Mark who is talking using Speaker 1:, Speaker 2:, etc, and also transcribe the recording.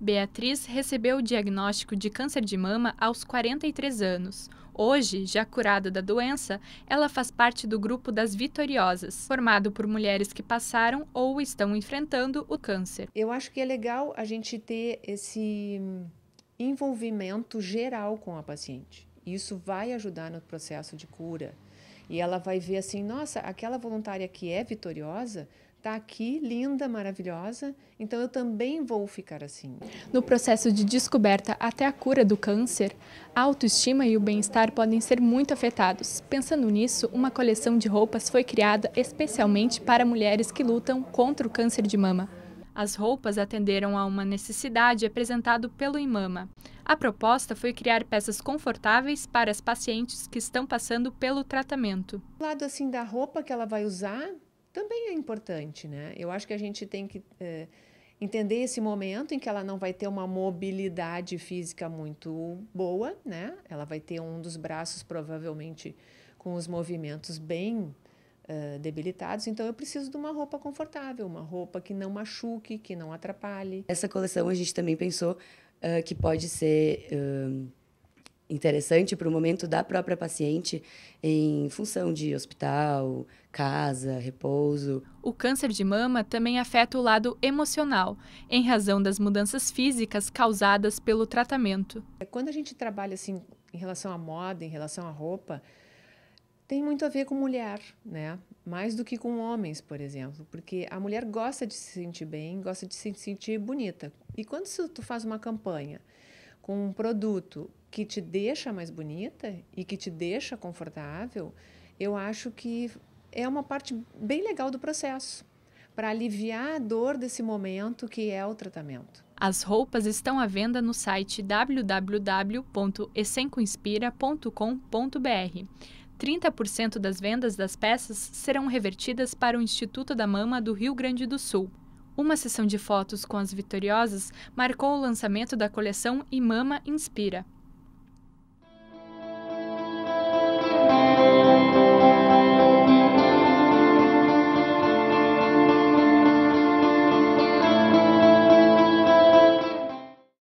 Speaker 1: Beatriz recebeu o diagnóstico de câncer de mama aos 43 anos. Hoje, já curada da doença, ela faz parte do grupo das vitoriosas, formado por mulheres que passaram ou estão enfrentando o câncer. Eu acho que é legal
Speaker 2: a gente ter esse envolvimento geral com a paciente. Isso vai ajudar no processo de cura. E ela vai ver assim: nossa, aquela voluntária que é vitoriosa está aqui, linda, maravilhosa, então eu também vou ficar assim.
Speaker 1: No processo de descoberta até a cura do câncer, a autoestima e o bem-estar podem ser muito afetados. Pensando nisso, uma coleção de roupas foi criada especialmente para mulheres que lutam contra o câncer de mama. As roupas atenderam a uma necessidade apresentado pelo Imama. A proposta foi criar peças confortáveis para as pacientes que estão passando pelo tratamento.
Speaker 2: Do lado assim da roupa que ela vai usar, também é importante, né? Eu acho que a gente tem que é, entender esse momento em que ela não vai ter uma mobilidade física muito boa, né? Ela vai ter um dos braços provavelmente com os movimentos bem uh, debilitados, então eu preciso de uma roupa confortável, uma roupa que não machuque, que não atrapalhe.
Speaker 1: Essa coleção a gente também pensou uh, que pode ser uh interessante para o momento da própria paciente em função de hospital, casa, repouso. O câncer de mama também afeta o lado emocional, em razão das mudanças físicas causadas pelo tratamento. É, quando a gente trabalha assim em relação
Speaker 2: à moda, em relação à roupa, tem muito a ver com mulher, né? Mais do que com homens, por exemplo, porque a mulher gosta de se sentir bem, gosta de se sentir bonita. E quando tu faz uma campanha com um produto que te deixa mais bonita e que te deixa confortável, eu acho que é uma parte bem legal do processo para aliviar a dor desse momento que é o tratamento.
Speaker 1: As roupas estão à venda no site www.essencoinspira.com.br. 30% das vendas das peças serão revertidas para o Instituto da Mama do Rio Grande do Sul. Uma sessão de fotos com as vitoriosas marcou o lançamento da coleção Imama Inspira.